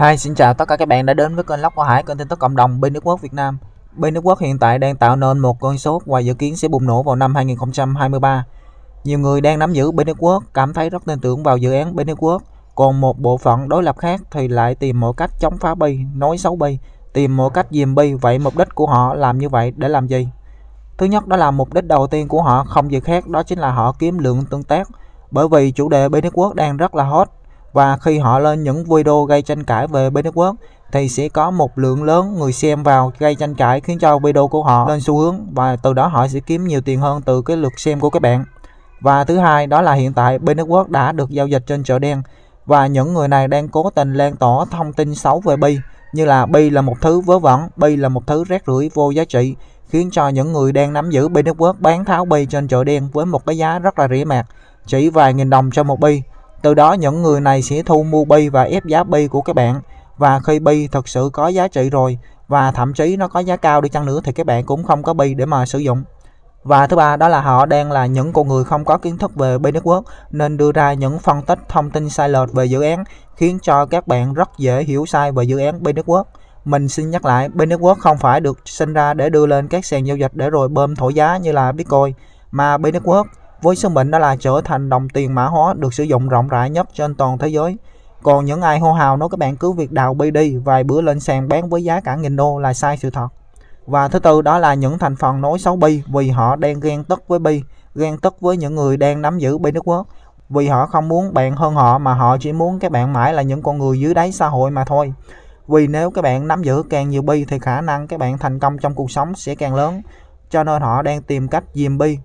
Hi, xin chào tất cả các bạn đã đến với kênh Lóc của Hải, kênh tin tức cộng đồng bên nước quốc Việt Nam. Bên nước quốc hiện tại đang tạo nên một cơn sốt và dự kiến sẽ bùng nổ vào năm 2023. Nhiều người đang nắm giữ bên nước quốc cảm thấy rất tin tưởng vào dự án bên nước quốc, còn một bộ phận đối lập khác thì lại tìm mọi cách chống phá bi, nói xấu bi, tìm mọi cách dìm bi. Vậy mục đích của họ làm như vậy để làm gì? Thứ nhất đó là mục đích đầu tiên của họ không gì khác đó chính là họ kiếm lượng tương tác bởi vì chủ đề bên nước quốc đang rất là hot và khi họ lên những video gây tranh cãi về bên Đức Quốc thì sẽ có một lượng lớn người xem vào gây tranh cãi khiến cho video của họ lên xu hướng và từ đó họ sẽ kiếm nhiều tiền hơn từ cái lượt xem của các bạn. Và thứ hai đó là hiện tại bên Đức Quốc đã được giao dịch trên chợ đen và những người này đang cố tình lan tỏa thông tin xấu về Bi như là Bi là một thứ vớ vẩn, Bi là một thứ rác rưởi vô giá trị khiến cho những người đang nắm giữ Bi Network bán tháo Bi trên chợ đen với một cái giá rất là rẻ mạt chỉ vài nghìn đồng cho một Bi từ đó những người này sẽ thu mua bi và ép giá bi của các bạn. Và khi bi thật sự có giá trị rồi và thậm chí nó có giá cao đi chăng nữa thì các bạn cũng không có bi để mà sử dụng. Và thứ ba đó là họ đang là những con người không có kiến thức về bi network nên đưa ra những phân tích thông tin sai lệch về dự án khiến cho các bạn rất dễ hiểu sai về dự án bi network. Mình xin nhắc lại, bi network không phải được sinh ra để đưa lên các sàn giao dịch để rồi bơm thổi giá như là Bitcoin mà bi network với sứ mệnh đó là trở thành đồng tiền mã hóa được sử dụng rộng rãi nhất trên toàn thế giới. Còn những ai hô hào nói các bạn cứ việc đào bi đi vài bữa lên sàn bán với giá cả nghìn đô là sai sự thật. Và thứ tư đó là những thành phần nói xấu Bi vì họ đang ghen tức với Bi, ghen tức với những người đang nắm giữ Bi nước quốc. Vì họ không muốn bạn hơn họ mà họ chỉ muốn các bạn mãi là những con người dưới đáy xã hội mà thôi. Vì nếu các bạn nắm giữ càng nhiều Bi thì khả năng các bạn thành công trong cuộc sống sẽ càng lớn. Cho nên họ đang tìm cách dìm Bi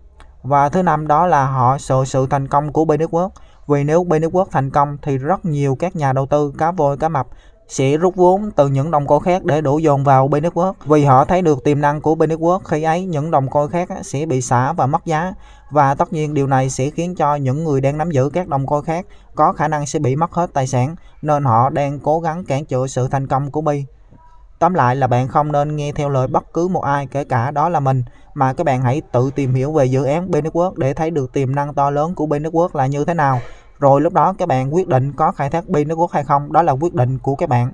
và thứ năm đó là họ sợ sự thành công của B Network. Vì nếu B Network thành công thì rất nhiều các nhà đầu tư cá voi cá mập sẽ rút vốn từ những đồng coi khác để đổ dồn vào B Network vì họ thấy được tiềm năng của B Network khi ấy những đồng coi khác sẽ bị xả và mất giá và tất nhiên điều này sẽ khiến cho những người đang nắm giữ các đồng coi khác có khả năng sẽ bị mất hết tài sản nên họ đang cố gắng cản trở sự thành công của Bi. Tóm lại là bạn không nên nghe theo lời bất cứ một ai kể cả đó là mình mà các bạn hãy tự tìm hiểu về dự án B Network để thấy được tiềm năng to lớn của B Network là như thế nào. Rồi lúc đó các bạn quyết định có khai thác B Network hay không, đó là quyết định của các bạn.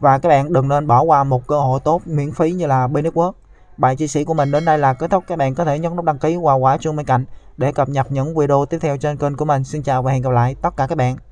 Và các bạn đừng nên bỏ qua một cơ hội tốt miễn phí như là B Network. Bài chia sẻ của mình đến đây là kết thúc. Các bạn có thể nhấn nút đăng ký và quả chuông bên cạnh để cập nhật những video tiếp theo trên kênh của mình. Xin chào và hẹn gặp lại tất cả các bạn.